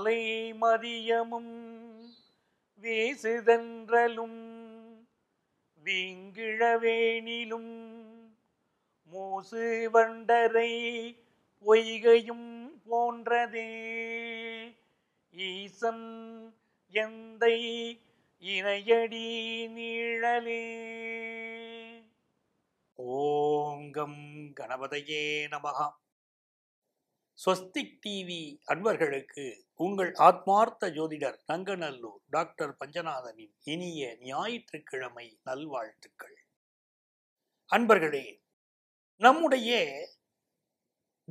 மாலை மதியமும் வீசுதன்றலும் வீங்கிழவேணிலும் மூசு வண்டரை பொய்கையும் போன்றதே ஈசம் எந்த இணையடி நீழலே ஓங்கம் கணபதையே நமகா ஸ்வஸ்திக் டிவி அன்பர்களுக்கு உங்கள் ஆத்மார்த்த ஜோதிடர் ரங்கநல்லூர் டாக்டர் பஞ்சநாதனின் இனிய ஞாயிற்றுக்கிழமை நல்வாழ்த்துக்கள் அன்பர்களே நம்முடைய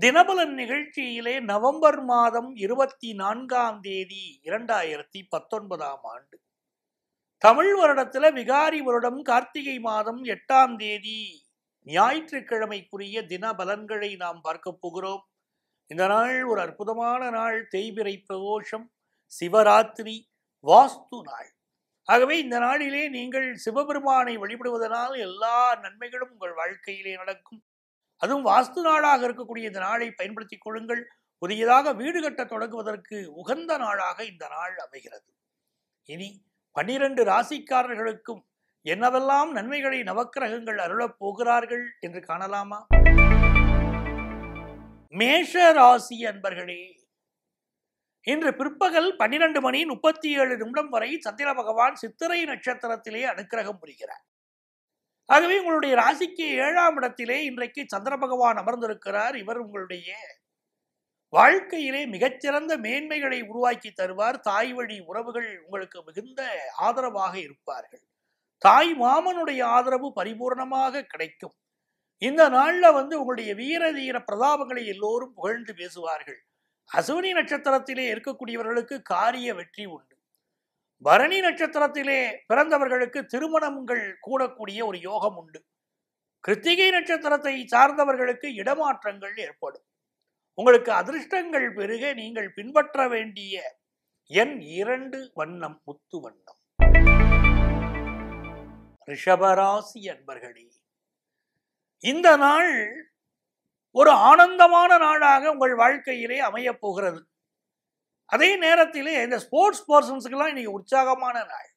தினபலன் நிகழ்ச்சியிலே நவம்பர் மாதம் இருபத்தி நான்காம் தேதி இரண்டாயிரத்தி பத்தொன்பதாம் ஆண்டு தமிழ் வருடத்தில் விகாரி வருடம் கார்த்திகை மாதம் எட்டாம் தேதி ஞாயிற்றுக்கிழமைக்குரிய தின பலன்களை நாம் பார்க்க போகிறோம் இந்த நாள் ஒரு அற்புதமான நாள் தேய்பிரை பிரதோஷம் சிவராத்திரி வாஸ்து நாள் ஆகவே இந்த நாளிலே நீங்கள் சிவபெருமானை வழிபடுவதனால் எல்லா நன்மைகளும் உங்கள் வாழ்க்கையிலே நடக்கும் அதுவும் வாஸ்து நாளாக இருக்கக்கூடிய இந்த நாளை பயன்படுத்திக் கொள்ளுங்கள் புதியதாக வீடு கட்ட தொடங்குவதற்கு உகந்த நாளாக இந்த நாள் அமைகிறது இனி பன்னிரண்டு ராசிக்காரர்களுக்கும் என்னவெல்லாம் நன்மைகளை நவக்கிரகங்கள் அருளப் போகிறார்கள் என்று காணலாமா மேஷ ராசி அன்பர்களே இன்று பிற்பகல் பன்னிரண்டு மணி முப்பத்தி ஏழு நிமிடம் வரை சந்திர பகவான் சித்திரை நட்சத்திரத்திலே அனுக்கிரகம் புரிகிறார் ஆகவே உங்களுடைய ராசிக்கு ஏழாம் இடத்திலே இன்றைக்கு சந்திர பகவான் அமர்ந்திருக்கிறார் இவர் உங்களுடைய வாழ்க்கையிலே மிகச்சிறந்த மேன்மைகளை உருவாக்கி தருவார் தாய் வழி உறவுகள் உங்களுக்கு மிகுந்த ஆதரவாக இருப்பார்கள் தாய் மாமனுடைய ஆதரவு பரிபூர்ணமாக கிடைக்கும் இந்த நாளில் வந்து உங்களுடைய வீர தீர பிரதாபங்களை எல்லோரும் புகழ்ந்து பேசுவார்கள் அசுவினி நட்சத்திரத்திலே இருக்கக்கூடியவர்களுக்கு காரிய வெற்றி உண்டு பரணி நட்சத்திரத்திலே பிறந்தவர்களுக்கு திருமணங்கள் கூடக்கூடிய ஒரு யோகம் உண்டு கிருத்திகை நட்சத்திரத்தை சார்ந்தவர்களுக்கு இடமாற்றங்கள் ஏற்படும் உங்களுக்கு அதிர்ஷ்டங்கள் பெருக நீங்கள் பின்பற்ற வேண்டிய என் இரண்டு வண்ணம் முத்து வண்ணம் ரிஷபராசி அன்பர்களே இந்த நாள் ஒரு ஆனந்தமான நாளாக உங்கள் வாழ்க்கையிலே அமையப் போகிறது அதே நேரத்திலே இந்த ஸ்போர்ட்ஸ் பர்சன்ஸுக்கெல்லாம் இன்னைக்கு உற்சாகமான நாள்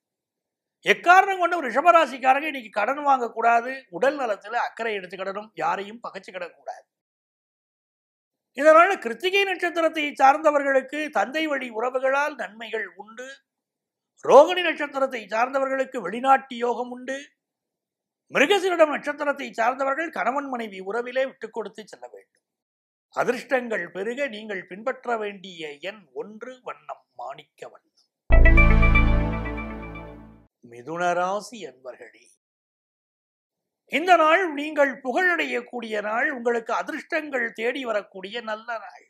எக்காரணம் கொண்டு ரிஷபராசிக்காரங்க இன்னைக்கு கடன் வாங்கக்கூடாது உடல் நலத்தில் அக்கறை எடுத்துக்கிடணும் யாரையும் பகச்சுக்கிடக்கூடாது இதனால் கிருத்திகை நட்சத்திரத்தை சார்ந்தவர்களுக்கு தந்தை வழி உறவுகளால் நன்மைகள் உண்டு ரோகிணி நட்சத்திரத்தை சார்ந்தவர்களுக்கு வெளிநாட்டு யோகம் உண்டு மிருகசீரிடம் நட்சத்திரத்தை சார்ந்தவர்கள் கணவன் மனைவி உறவிலே விட்டு கொடுத்து செல்ல வேண்டும் அதிர்ஷ்டங்கள் பெருக நீங்கள் பின்பற்ற வேண்டிய எண் ஒன்று வண்ணம் மாணிக்க வண்ணம் மிதுனராசி என்பர்களே இந்த நாள் நீங்கள் புகழடையக்கூடிய நாள் உங்களுக்கு அதிர்ஷ்டங்கள் தேடி வரக்கூடிய நல்ல நாள்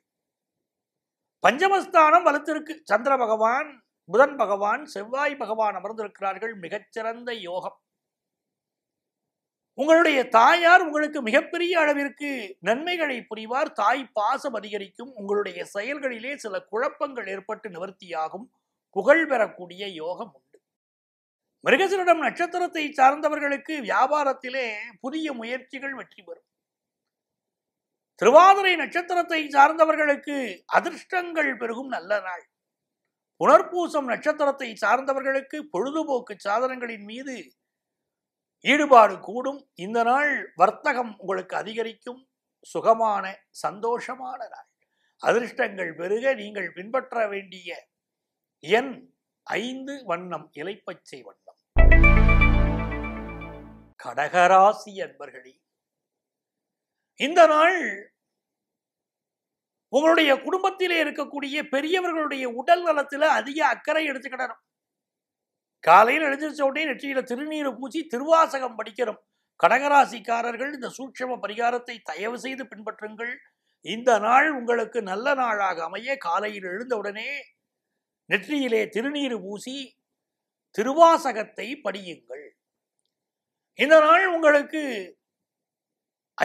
பஞ்சமஸ்தானம் வலுத்திருக்கு சந்திர பகவான் புதன் பகவான் செவ்வாய் பகவான் அமர்ந்திருக்கிறார்கள் மிகச்சிறந்த யோகம் உங்களுடைய தாயார் உங்களுக்கு மிகப்பெரிய அளவிற்கு நன்மைகளை புரிவார் தாய் பாசம் அதிகரிக்கும் உங்களுடைய செயல்களிலே சில குழப்பங்கள் ஏற்பட்டு நிவர்த்தியாகும் புகழ் பெறக்கூடிய யோகம் உண்டு மிருகசீரிடம் நட்சத்திரத்தை சார்ந்தவர்களுக்கு வியாபாரத்திலே புதிய முயற்சிகள் வெற்றி பெறும் திருவாதிரை நட்சத்திரத்தை சார்ந்தவர்களுக்கு அதிர்ஷ்டங்கள் பெருகும் நல்ல நாள் புனர்பூசம் நட்சத்திரத்தை சார்ந்தவர்களுக்கு பொழுதுபோக்கு சாதனங்களின் மீது ஈடுபாடு கூடும் இந்த நாள் வர்த்தகம் உங்களுக்கு அதிகரிக்கும் சுகமான சந்தோஷமான நாள் அதிர்ஷ்டங்கள் பெருக நீங்கள் பின்பற்ற வேண்டிய என் ஐந்து வண்ணம் இலைப்பச்சை வண்ணம் கடகராசி அன்பர்களே இந்த நாள் உங்களுடைய குடும்பத்திலே இருக்கக்கூடிய பெரியவர்களுடைய உடல் நலத்தில் அதிக அக்கறை எடுத்துக்கிடணும் காலையில் எழுந்திரிச்ச உடனே நெற்றியில் திருநீரை பூசி திருவாசகம் படிக்கிறோம் கடகராசிக்காரர்கள் இந்த சூட்சம பரிகாரத்தை தயவு செய்து பின்பற்றுங்கள் இந்த நாள் உங்களுக்கு நல்ல நாளாக அமைய காலையில் எழுந்தவுடனே நெற்றியிலே திருநீர் பூசி திருவாசகத்தை படியுங்கள் இந்த நாள் உங்களுக்கு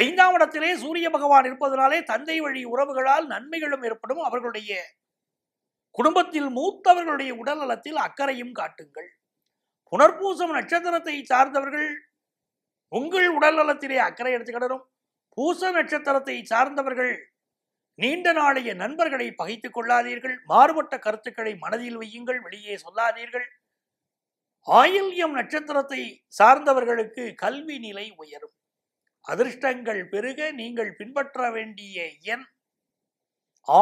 ஐந்தாம் இடத்திலே சூரிய பகவான் இருப்பதனாலே தந்தை வழி உறவுகளால் நன்மைகளும் ஏற்படும் அவர்களுடைய குடும்பத்தில் மூத்தவர்களுடைய உடல் நலத்தில் அக்கறையும் காட்டுங்கள் புனர்பூசம் நட்சத்திரத்தை சார்ந்தவர்கள் உங்கள் உடல் நலத்திலே அக்கறை எடுத்துக்கிடணும் பூச நட்சத்திரத்தை சார்ந்தவர்கள் நீண்ட நாளைய நண்பர்களை பகைத்துக் கொள்ளாதீர்கள் மாறுபட்ட கருத்துக்களை மனதில் வையுங்கள் வெளியே சொல்லாதீர்கள் ஆயில்யம் நட்சத்திரத்தை சார்ந்தவர்களுக்கு கல்வி நிலை உயரும் அதிர்ஷ்டங்கள் பெருக நீங்கள் பின்பற்ற வேண்டிய எண்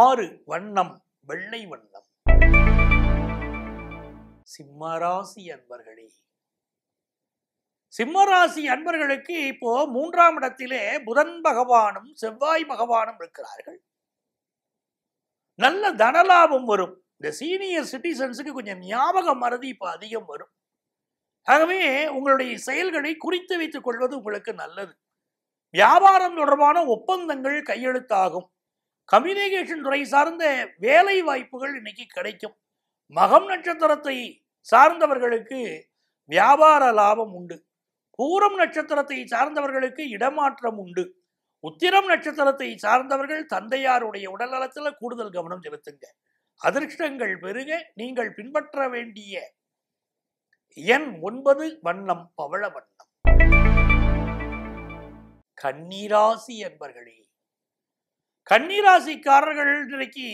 ஆறு வண்ணம் வெள்ளை வண்ணம் சிம்மராசி அன்பர்களே சிம்மராசி அன்பர்களுக்கு இப்போ மூன்றாம் இடத்திலே புதன் பகவானும் செவ்வாய் பகவானும் இருக்கிறார்கள் நல்ல தனலாபம் வரும் இந்த சீனியர் சிட்டிசன்ஸுக்கு கொஞ்சம் ஞாபக மறதி இப்போ அதிகம் வரும் ஆகவே உங்களுடைய செயல்களை குறித்து வைத்துக் கொள்வது உங்களுக்கு நல்லது வியாபாரம் தொடர்பான ஒப்பந்தங்கள் கையெழுத்தாகும் கம்யூனிகேஷன் துறை சார்ந்த வேலை வாய்ப்புகள் இன்னைக்கு கிடைக்கும் மகம் நட்சத்திரத்தை சார்ந்தவர்களுக்கு வியாபார லாபம் உண்டு பூரம் நட்சத்திரத்தை சார்ந்தவர்களுக்கு இடமாற்றம் உண்டு உத்திரம் நட்சத்திரத்தை சார்ந்தவர்கள் தந்தையாருடைய உடல்நலத்தில் கூடுதல் கவனம் செலுத்துங்க அதிர்ஷ்டங்கள் பெருக நீங்கள் பின்பற்ற வேண்டிய எண் ஒன்பது வண்ணம் பவள வண்ணம் கன்னிராசி என்பர்களே கன்னிராசிக்காரர்கள் இன்றைக்கு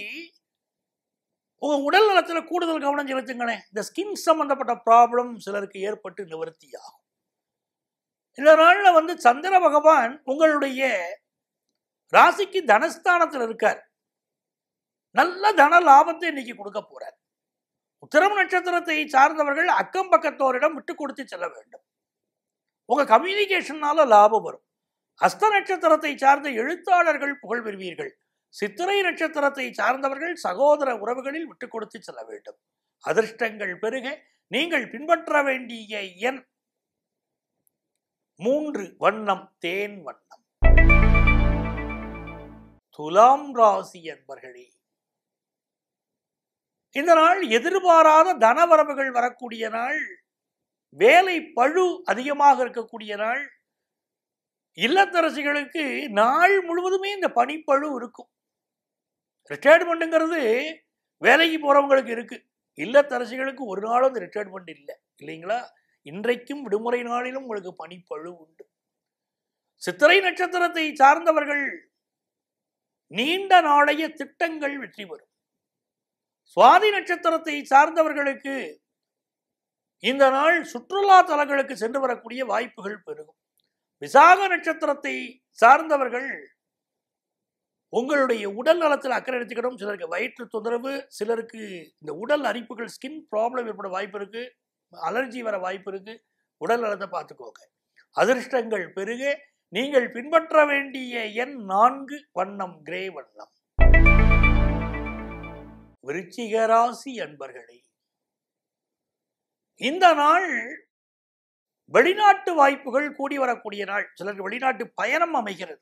உங்கள் உடல் நலத்தில் கூடுதல் கவனம் செலுத்துங்களேன் இந்த ஸ்கின் சம்மந்தப்பட்ட ப்ராப்ளம் சிலருக்கு ஏற்பட்டு நிவர்த்தியாகும் இந்த நாளில் வந்து சந்திர பகவான் உங்களுடைய ராசிக்கு தனஸ்தானத்தில் இருக்கார் நல்ல தன லாபத்தை இன்னைக்கு கொடுக்க போறார் உத்திரம் நட்சத்திரத்தை சார்ந்தவர்கள் அக்கம் பக்கத்தோரிடம் விட்டு கொடுத்து செல்ல வேண்டும் உங்க கம்யூனிகேஷன்னால லாபம் வரும் அஸ்த நட்சத்திரத்தை சார்ந்த எழுத்தாளர்கள் புகழ் பெறுவீர்கள் சித்திரை நட்சத்திரத்தை சார்ந்தவர்கள் சகோதர உறவுகளில் விட்டு கொடுத்து செல்ல வேண்டும் அதிர்ஷ்டங்கள் பெருக நீங்கள் பின்பற்ற வேண்டிய எண் மூன்று வண்ணம் தேன் வண்ணம் துலாம் ராசி என்பர்களே இந்த நாள் எதிர்பாராத தனவரவுகள் வரக்கூடிய நாள் வேலை பழு அதிகமாக இருக்கக்கூடிய நாள் இல்லத்தரசிகளுக்கு நாள் முழுவதுமே இந்த பனிப்பழு இருக்கும் ரிட்டையர்மெண்ட்டுங்கிறது வேலைக்கு போகிறவங்களுக்கு இருக்குது இல்லத்தரசிகளுக்கு ஒரு நாளும் அந்த ரிட்டையர்மெண்ட் இல்லை இல்லைங்களா இன்றைக்கும் விடுமுறை நாளிலும் உங்களுக்கு பனிப்பழு உண்டு சித்திரை நட்சத்திரத்தை சார்ந்தவர்கள் நீண்ட நாளைய திட்டங்கள் வெற்றி பெறும் சுவாதி நட்சத்திரத்தை சார்ந்தவர்களுக்கு இந்த நாள் சுற்றுலா தலங்களுக்கு சென்று வரக்கூடிய வாய்ப்புகள் பெருகும் விசாக நட்சத்திரத்தை சார்ந்தவர்கள் உங்களுடைய உடல் நலத்தில் அக்கறை எடுத்துக்கணும் சிலருக்கு வயிற்று தொந்தரவு சிலருக்கு இந்த உடல் அரிப்புகள் ஸ்கின் ப்ராப்ளம் ஏற்பட வாய்ப்பு இருக்குது அலர்ஜி வர வாய்ப்பு இருக்குது உடல் நலத்தை பார்த்துக்கோங்க அதிர்ஷ்டங்கள் பெருக நீங்கள் பின்பற்ற வேண்டிய எண் நான்கு வண்ணம் கிரே வண்ணம் விருச்சிகராசி அன்பர்களே இந்த நாள் வெளிநாட்டு வாய்ப்புகள் கூடி வரக்கூடிய நாள் சிலருக்கு வெளிநாட்டு பயணம் அமைகிறது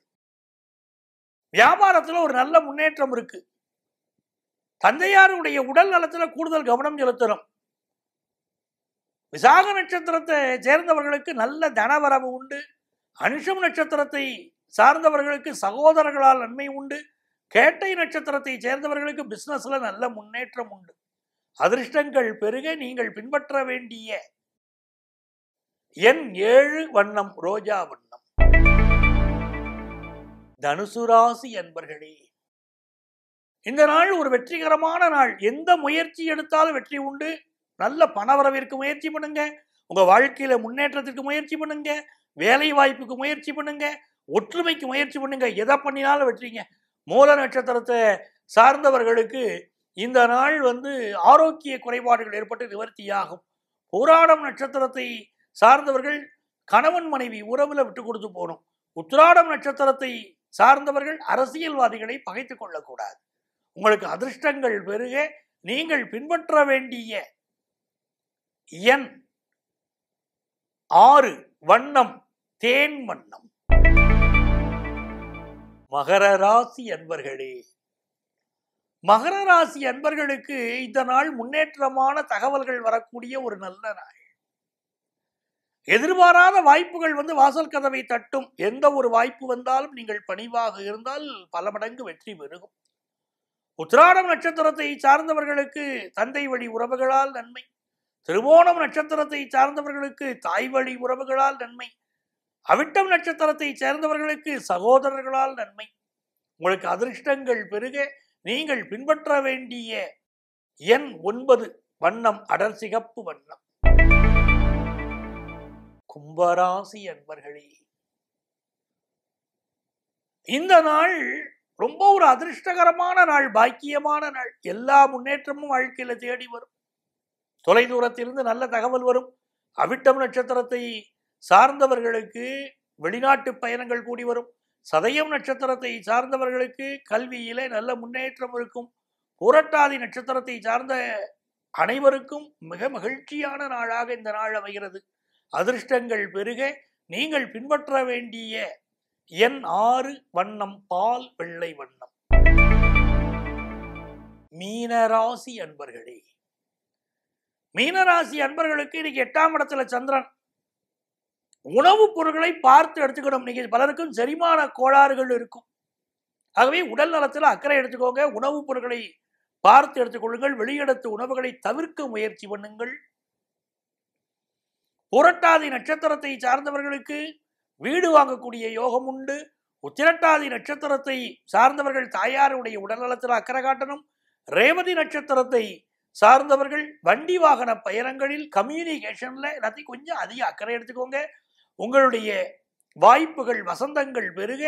வியாபாரத்தில் ஒரு நல்ல முன்னேற்றம் இருக்கு தந்தையாருடைய உடல் நலத்தில் கூடுதல் கவனம் செலுத்தணும் விசாக நட்சத்திரத்தை சேர்ந்தவர்களுக்கு நல்ல தனவரவு உண்டு அனுஷம் நட்சத்திரத்தை சார்ந்தவர்களுக்கு சகோதரர்களால் நன்மை உண்டு கேட்டை நட்சத்திரத்தை சேர்ந்தவர்களுக்கு பிஸ்னஸில் நல்ல முன்னேற்றம் உண்டு அதிர்ஷ்டங்கள் பெருக நீங்கள் பின்பற்ற வேண்டிய என் ஏழு வண்ணம் ரோஜா வண்ணம் தனுசு ராசி அன்பர்களே இந்த நாள் ஒரு வெற்றிகரமான நாள் எந்த முயற்சி எடுத்தாலும் வெற்றி உண்டு நல்ல பணவரவிற்கு முயற்சி பண்ணுங்க உங்க வாழ்க்கையில முன்னேற்றத்திற்கு முயற்சி பண்ணுங்க வேலை வாய்ப்புக்கு முயற்சி பண்ணுங்க ஒற்றுமைக்கு முயற்சி பண்ணுங்க எதை பண்ணினாலும் வெற்றிங்க மூல நட்சத்திரத்தை சார்ந்தவர்களுக்கு இந்த நாள் வந்து ஆரோக்கிய குறைபாடுகள் ஏற்பட்டு நிவர்த்தியாகும் புராணம் நட்சத்திரத்தை சார்ந்தவர்கள் கணவன் மனைவி உறவில் விட்டு கொடுத்து போகணும் உத்ராடம் நட்சத்திரத்தை சார்ந்தவர்கள் அரசியல்வாதிகளை பகைத்து கொள்ளக்கூடாது உங்களுக்கு அதிர்ஷ்டங்கள் பெருக நீங்கள் பின்பற்ற வேண்டிய எண் ஆறு வண்ணம் தேன் வண்ணம் மகர ராசி அன்பர்களே மகர ராசி அன்பர்களுக்கு இந்த நாள் முன்னேற்றமான தகவல்கள் வரக்கூடிய ஒரு நல்ல நாள் எதிர்பாராத வாய்ப்புகள் வந்து வாசல் கதவை தட்டும் எந்த ஒரு வாய்ப்பு வந்தாலும் நீங்கள் பணிவாக இருந்தால் பல மடங்கு வெற்றி பெருகும் உத்திராடம் நட்சத்திரத்தை சார்ந்தவர்களுக்கு தந்தை வழி உறவுகளால் நன்மை திருவோணம் நட்சத்திரத்தை சார்ந்தவர்களுக்கு தாய் வழி உறவுகளால் நன்மை அவிட்டம் நட்சத்திரத்தை சேர்ந்தவர்களுக்கு சகோதரர்களால் நன்மை உங்களுக்கு அதிர்ஷ்டங்கள் பெருக நீங்கள் பின்பற்ற வேண்டிய எண் ஒன்பது வண்ணம் அடர் சிகப்பு வண்ணம் கும்பராசி அன்பர்களே இந்த நாள் ரொம்ப ஒரு அதிர்ஷ்டகரமான நாள் பாக்கியமான நாள் எல்லா முன்னேற்றமும் வாழ்க்கையில தேடி வரும் தொலைதூரத்திலிருந்து நல்ல தகவல் வரும் அவிட்டம் நட்சத்திரத்தை சார்ந்தவர்களுக்கு வெளிநாட்டு பயணங்கள் கூடி வரும் சதயம் நட்சத்திரத்தை சார்ந்தவர்களுக்கு கல்வியிலே நல்ல முன்னேற்றம் இருக்கும் புரட்டாதி நட்சத்திரத்தை சார்ந்த அனைவருக்கும் மிக மகிழ்ச்சியான நாளாக இந்த நாள் அமைகிறது அதிர்ஷ்டங்கள் பெருக நீங்கள் பின்பற்ற வேண்டிய என் ஆறு வண்ணம் பால் வெள்ளை வண்ணம் மீனராசி அன்பர்களே மீனராசி அன்பர்களுக்கு இன்னைக்கு எட்டாம் இடத்துல சந்திரன் உணவுப் பொருட்களை பார்த்து எடுத்துக்கணும் இன்னைக்கு பலருக்கும் செரிமான கோளாறுகள் இருக்கும் ஆகவே உடல் நலத்தில் அக்கறை எடுத்துக்கோங்க உணவுப் பொருட்களை பார்த்து எடுத்துக்கொள்ளுங்கள் வெளியிடத்து உணவுகளை தவிர்க்க முயற்சி பண்ணுங்கள் புரட்டாதி நட்சத்திரத்தை சார்ந்தவர்களுக்கு வீடு வாங்கக்கூடிய யோகம் உண்டு உத்திரட்டாதி நட்சத்திரத்தை சார்ந்தவர்கள் தாயாருடைய உடல்நலத்தில் அக்கறை காட்டணும் ரேவதி நட்சத்திரத்தை சார்ந்தவர்கள் வண்டி வாகன பயணங்களில் கம்யூனிகேஷனில் எல்லாத்தையும் கொஞ்சம் அதிக அக்கறை எடுத்துக்கோங்க உங்களுடைய வாய்ப்புகள் வசந்தங்கள் பெருக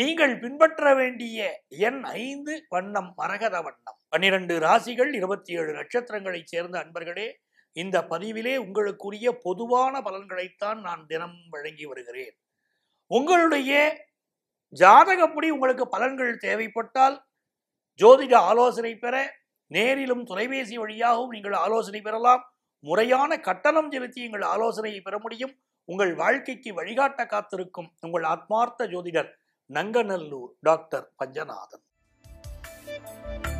நீங்கள் பின்பற்ற வேண்டிய எண் ஐந்து வண்ணம் மரகத வண்ணம் பன்னிரண்டு ராசிகள் இருபத்தி ஏழு நட்சத்திரங்களைச் சேர்ந்த அன்பர்களே இந்த பதிவிலே உங்களுக்குரிய பொதுவான பலன்களைத்தான் நான் தினம் வழங்கி வருகிறேன் உங்களுடைய ஜாதகப்படி உங்களுக்கு பலன்கள் தேவைப்பட்டால் ஜோதிட ஆலோசனை பெற நேரிலும் தொலைபேசி வழியாகவும் நீங்கள் ஆலோசனை பெறலாம் முறையான கட்டணம் செலுத்தி எங்கள் ஆலோசனையை பெற முடியும் உங்கள் வாழ்க்கைக்கு வழிகாட்ட காத்திருக்கும் உங்கள் ஆத்மார்த்த ஜோதிடர் நங்கநல்லூர் டாக்டர் பஞ்சநாதன்